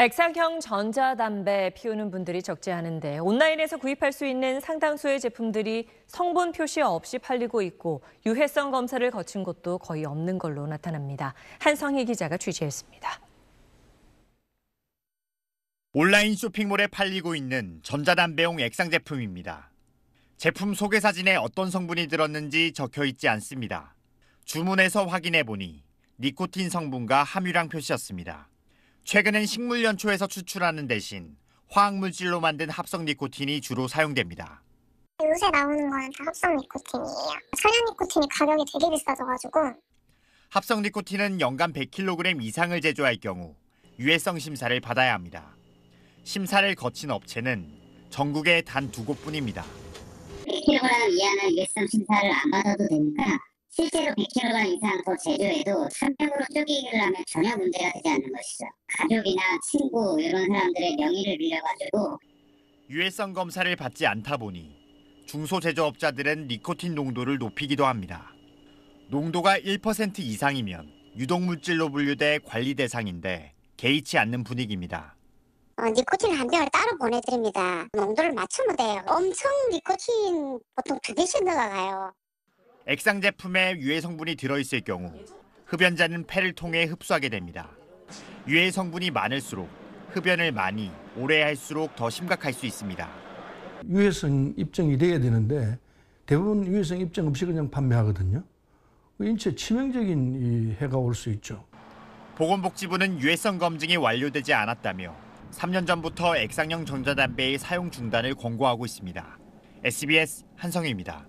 액상형 전자담배 피우는 분들이 적지 않은데 온라인에서 구입할 수 있는 상당수의 제품들이 성분 표시 없이 팔리고 있고 유해성 검사를 거친 곳도 거의 없는 걸로 나타납니다. 한성희 기자가 취재했습니다. 온라인 쇼핑몰에 팔리고 있는 전자담배용 액상 제품입니다. 제품 소개 사진에 어떤 성분이 들었는지 적혀 있지 않습니다. 주문해서 확인해 보니 니코틴 성분과 함유량 표시였습니다. 최근엔 식물 연초에서 추출하는 대신 화학물질로 만든 합성 니코틴이 주로 사용됩니다. 요새 나오는 건다 합성 니코틴이에요. 천연 니코틴이 가격이 되게 비싸져가지고 합성 니코틴은 연간 100kg 이상을 제조할 경우 유해성 심사를 받아야 합니다. 심사를 거친 업체는 전국에 단 두 곳뿐입니다. 100kg 이하는 유해성 심사를 안 받아도 되니까 실제로 100kg 이상 더 제조해도 300으로 쪼개기를 하면 전혀 문제가 되지 않는 것이죠. 가족이나 친구 이런 사람들의 명의를 빌려가지고 유해성 검사를 받지 않다 보니 중소제조업자들은 니코틴 농도를 높이기도 합니다. 농도가 1% 이상이면 유독물질로 분류돼 관리 대상인데 개의치 않는 분위기입니다. 어, 니코틴 한 병을 따로 보내드립니다. 농도를 맞추면 돼요. 엄청 니코틴 보통 두 개씩 들어가요. 액상 제품에 유해 성분이 들어있을 경우 흡연자는 폐를 통해 흡수하게 됩니다. 유해 성분이 많을수록 흡연을 많이 오래 할수록 더 심각할 수 있습니다. 유해성 입증이 돼야 되는데 대부분 유해성 입증 없이 그냥 판매하거든요. 인체 치명적인 해가 올 수 있죠. 보건복지부는 유해성 검증이 완료되지 않았다며 3년 전부터 액상형 전자담배의 사용 중단을 권고하고 있습니다. SBS 한성희입니다.